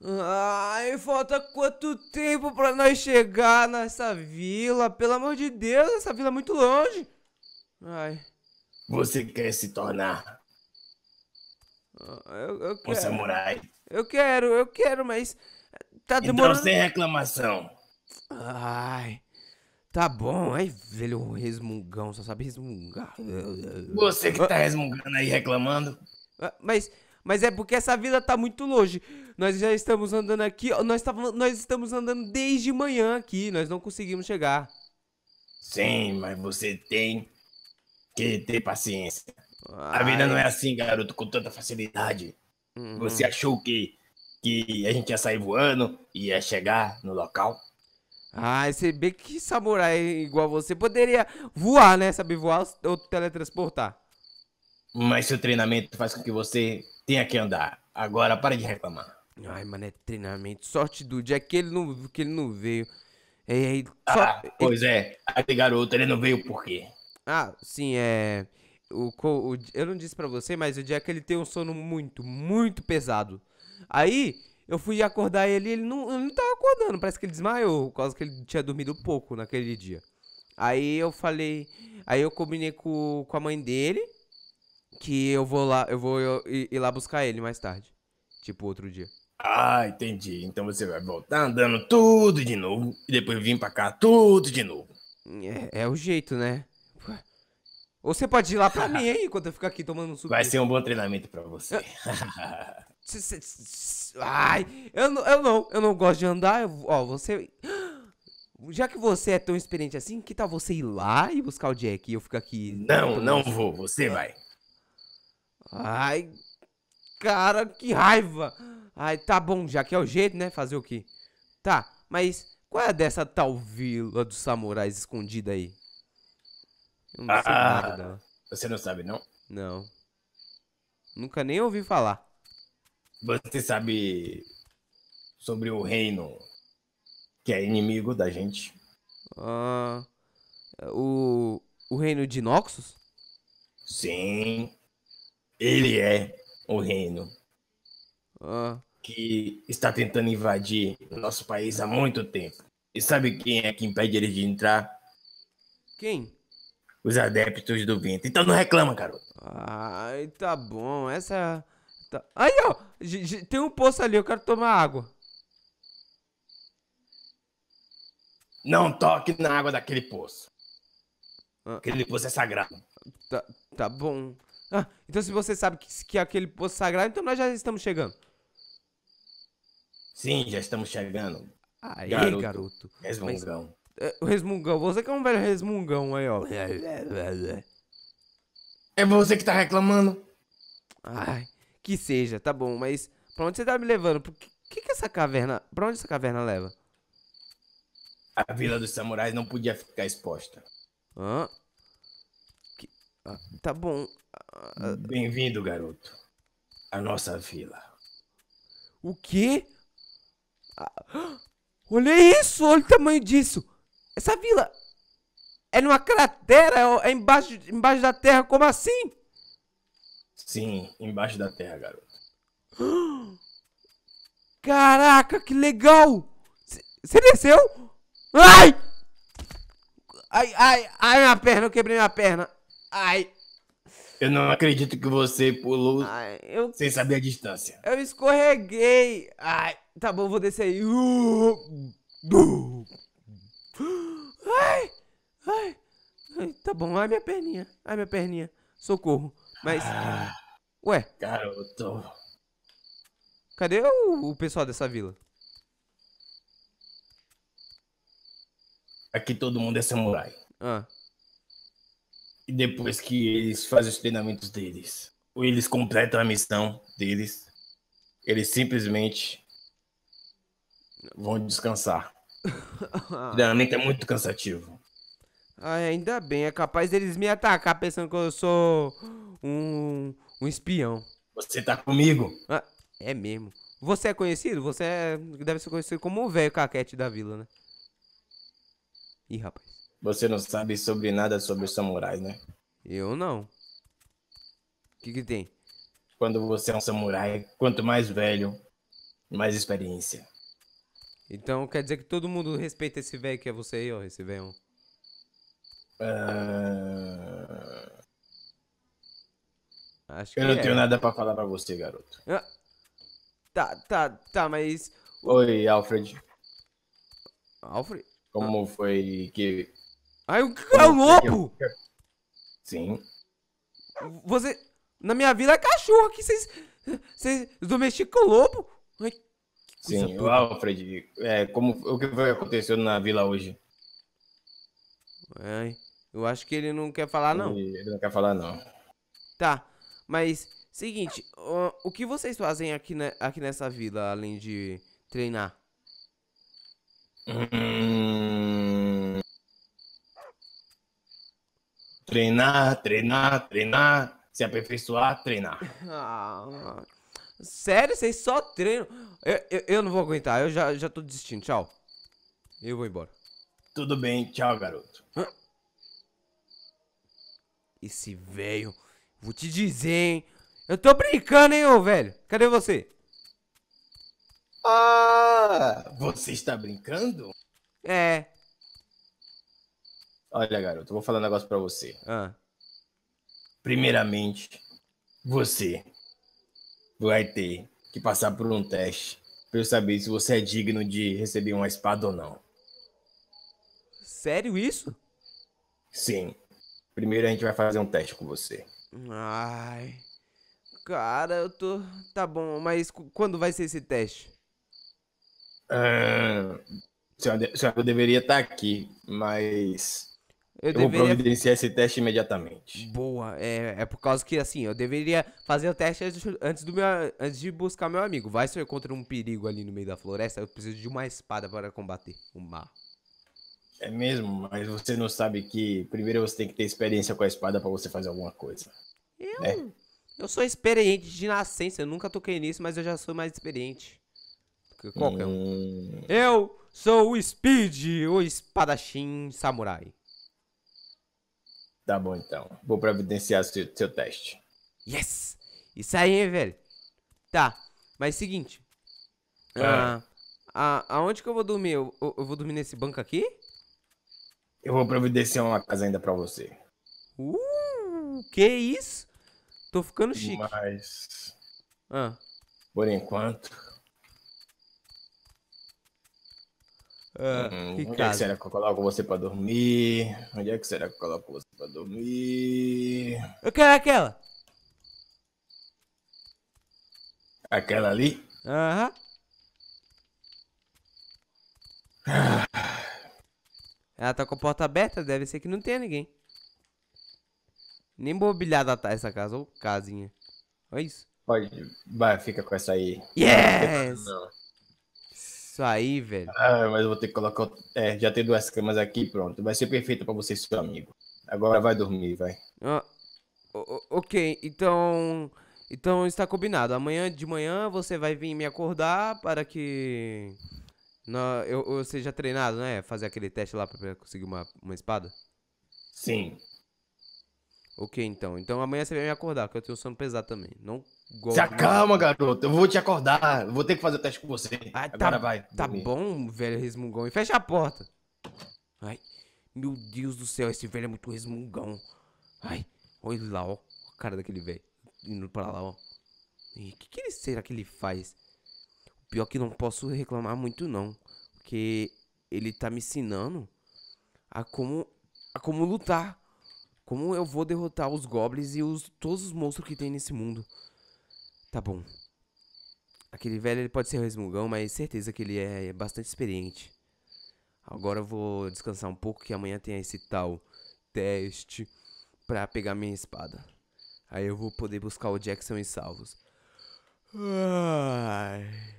Ai, falta quanto tempo pra nós chegar nessa vila? Pelo amor de Deus, essa vila é muito longe. Ai. Você quer se tornar ah, eu, eu um samurai? Eu quero, eu quero, mas tá então, demorando. Então sem reclamação. Ai. Tá bom, aí velho resmungão, só sabe resmungar. Você que tá resmungando aí reclamando. Ah, mas mas é porque essa vila tá muito longe. Nós já estamos andando aqui. Nós, tá, nós estamos andando desde manhã aqui. Nós não conseguimos chegar. Sim, mas você tem que ter paciência. Ai. A vida não é assim, garoto, com tanta facilidade. Uhum. Você achou que, que a gente ia sair voando e ia chegar no local? Ah, esse bem que samurai igual você poderia voar, né? Saber voar ou teletransportar. Mas seu treinamento faz com que você tenha que andar. Agora para de reclamar. Ai, mano, é treinamento. Sorte do dia que ele não, que ele não veio. É, é, ah, só, ah, pois é. Aquele garoto, ele não veio por quê? Ah, sim, é. O, o, eu não disse para você, mas o dia que ele tem um sono muito, muito pesado. Aí eu fui acordar ele ele não, ele não tava acordando, parece que ele desmaiou, por causa que ele tinha dormido pouco naquele dia. Aí eu falei. Aí eu combinei com, com a mãe dele que eu vou lá, eu vou ir lá buscar ele mais tarde. Tipo, outro dia. Ah, entendi. Então você vai voltar andando tudo de novo e depois vir pra cá tudo de novo. É, é o jeito, né? Ou você pode ir lá pra mim aí enquanto eu ficar aqui tomando um suco. Vai ser um bom treinamento pra você. Ai, eu não, eu não, eu não gosto de andar. Eu, ó, você. Já que você é tão experiente assim, que tal você ir lá e buscar o Jack e eu ficar aqui? Não, não vou, você é. vai. Ai, cara, que raiva. Ai, tá bom, já que é o jeito, né? Fazer o quê? Tá, mas qual é dessa tal vila dos samurais escondida aí? Eu não ah, sei nada dela. Você não sabe, não? Não. Nunca nem ouvi falar. Você sabe sobre o reino que é inimigo da gente? Ah, o, o reino de Noxus? Sim. Ele é o reino ah. que está tentando invadir nosso país há muito tempo. E sabe quem é que impede ele de entrar? Quem? Os adeptos do vento. Então não reclama, garoto. Ai, tá bom. Essa. É tá... ó! Tem um poço ali, eu quero tomar água. Não toque na água daquele poço. Ah. Aquele poço é sagrado. Tá, tá bom. Ah, então se você sabe que, que é aquele poço sagrado, então nós já estamos chegando. Sim, já estamos chegando. Aí, garoto. garoto. Resmungão. Mas, é, resmungão, você que é um velho resmungão aí, ó. É você que tá reclamando. Ai, que seja, tá bom, mas pra onde você tá me levando? Por que, que, que essa caverna. Pra onde essa caverna leva? A vila dos samurais não podia ficar exposta. Hã? Tá bom. Bem-vindo, garoto. A nossa vila. O quê? Ah, olha isso! Olha o tamanho disso! Essa vila é numa cratera, é, é embaixo, embaixo da terra, como assim? Sim, embaixo da terra, garoto. Caraca, que legal! Você desceu? Ai! Ai, ai, ai, minha perna, eu quebrei minha perna. Ai. Eu não acredito que você pulou Ai, eu... sem saber a distância. Eu escorreguei. Ai, tá bom, vou descer aí. Ai, ai, ai, tá bom. Ai, minha perninha. Ai, minha perninha. Socorro. Mas. Ah, Ué? Garoto. Cadê o, o pessoal dessa vila? Aqui todo mundo é samurai. Ah. E depois que eles fazem os treinamentos deles, ou eles completam a missão deles, eles simplesmente vão descansar. O treinamento é muito cansativo. Ai, ainda bem, é capaz deles me atacar pensando que eu sou um, um espião. Você tá comigo? Ah, é mesmo. Você é conhecido? Você é, deve ser conhecido como o velho caquete da vila, né? Ih, rapaz. Você não sabe sobre nada sobre os samurais, né? Eu não. O que, que tem? Quando você é um samurai, quanto mais velho, mais experiência. Então quer dizer que todo mundo respeita esse velho que é você aí, ó, esse velho. Uh... Ah, Acho que Eu não é. tenho nada para falar para você, garoto. Ah. Tá, tá, tá, mas. Oi, Alfred. Alfred? Como ah. foi que Aí o é o lobo! Sim. Você. Na minha vida é cachorro aqui, vocês. Vocês domesticam o lobo? Ai, Sim, o Alfred, é, como, o que foi aconteceu na vila hoje? Ai, eu acho que ele não quer falar, não. Ele, ele não quer falar, não. Tá, mas seguinte, o, o que vocês fazem aqui, na, né, aqui nessa vila, além de treinar? Hum, Treinar, treinar, treinar, se aperfeiçoar, treinar. Ah, sério, vocês só treinam. Eu, eu, eu, não vou aguentar, eu já, já tô desistindo. Tchau. Eu vou embora. Tudo bem, tchau, garoto. Esse velho. Vou te dizer, hein? Eu tô brincando, hein, ô velho? Cadê você? Ah, você está brincando? É, Olha, garoto, eu vou falar um negócio pra você. Ah. Primeiramente, você vai ter que passar por um teste pra eu saber se você é digno de receber uma espada ou não. Sério isso? Sim. Primeiro a gente vai fazer um teste com você. Ai. Cara, eu tô. Tá bom, mas quando vai ser esse teste? Ah, senhora, senhor, deveria estar tá aqui, mas eu, eu deveria... vou providenciar esse teste imediatamente. Boa, é, é por causa que assim, eu deveria fazer o teste antes, do meu, antes de buscar meu amigo. Vai se eu encontro um perigo ali no meio da floresta, eu preciso de uma espada para combater o mar. É mesmo, mas você não sabe que primeiro você tem que ter experiência com a espada para você fazer alguma coisa. Eu? Né? Eu sou experiente de nascença, eu nunca toquei nisso, mas eu já sou mais experiente. Qualquer hum... um. Eu sou o Speed, o espadachim samurai. Tá bom então. Vou providenciar seu, seu teste. Yes! Isso aí, velho. Tá, mas seguinte. É. Ah. Ah, aonde que eu vou dormir? Eu, eu, eu, vou dormir nesse banco aqui? Eu vou providenciar uma casa ainda pra você. Uh, que isso? Tô ficando chique. Mas. Ah. Por enquanto, Uhum. onde é que será que eu coloco você pra dormir? Onde é que será que eu coloco você pra dormir? Eu quero aquela. Aquela ali? Aham. Ah. Ela tá com a porta aberta, deve ser que não tenha ninguém. Nem mobiliada tá essa casa, ou casinha. Olha isso. Pode, vai, fica com essa aí. Yes! Não. Isso aí, velho. Ah, mas eu vou ter que colocar. É, já tem duas camas aqui, pronto. Vai ser perfeito para você seu amigo. Agora vai dormir, vai. Ah, ok, então. Então está combinado. Amanhã de manhã você vai vir me acordar para que. eu, eu seja treinado, né? Fazer aquele teste lá para conseguir uma, uma espada? Sim. Ok, então. Então amanhã você vai me acordar, porque eu tenho sono pesado também. Não gosto. Se acalma, garoto. Eu vou te acordar. vou ter que fazer o teste com você. Ah, Agora tá, vai. Tá dormir. bom, velho resmungão. E fecha a porta. Ai, meu Deus do céu, esse velho é muito resmungão. Ai, olha lá, ó. A cara daquele velho. Indo pra lá, ó. E o que, que ele será que ele faz? Pior é que não posso reclamar muito, não. Porque ele tá me ensinando a como, a como lutar. Como eu vou derrotar os goblins e os, todos os monstros que tem nesse mundo? Tá bom. Aquele velho ele pode ser resmungão, mas certeza que ele é bastante experiente. Agora eu vou descansar um pouco que amanhã tem esse tal teste pra pegar minha espada. Aí eu vou poder buscar o Jackson e salvos. Ai...